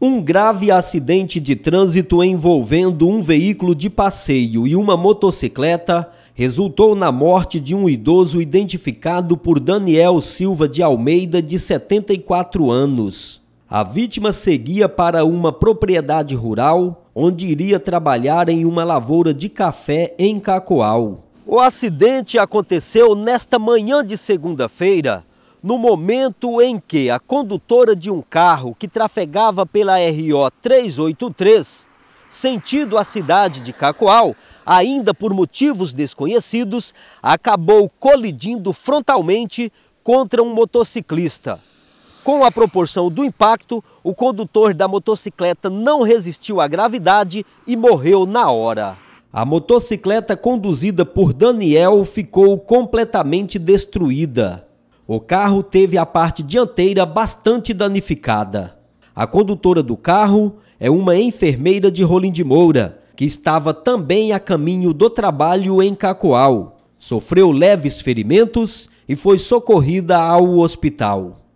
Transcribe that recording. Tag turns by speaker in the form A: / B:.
A: Um grave acidente de trânsito envolvendo um veículo de passeio e uma motocicleta resultou na morte de um idoso identificado por Daniel Silva de Almeida, de 74 anos. A vítima seguia para uma propriedade rural, onde iria trabalhar em uma lavoura de café em Cacoal. O acidente aconteceu nesta manhã de segunda-feira, no momento em que a condutora de um carro que trafegava pela RO 383, sentido a cidade de Cacoal, ainda por motivos desconhecidos, acabou colidindo frontalmente contra um motociclista. Com a proporção do impacto, o condutor da motocicleta não resistiu à gravidade e morreu na hora. A motocicleta conduzida por Daniel ficou completamente destruída. O carro teve a parte dianteira bastante danificada. A condutora do carro é uma enfermeira de Rolim de Moura, que estava também a caminho do trabalho em Cacoal. Sofreu leves ferimentos e foi socorrida ao hospital.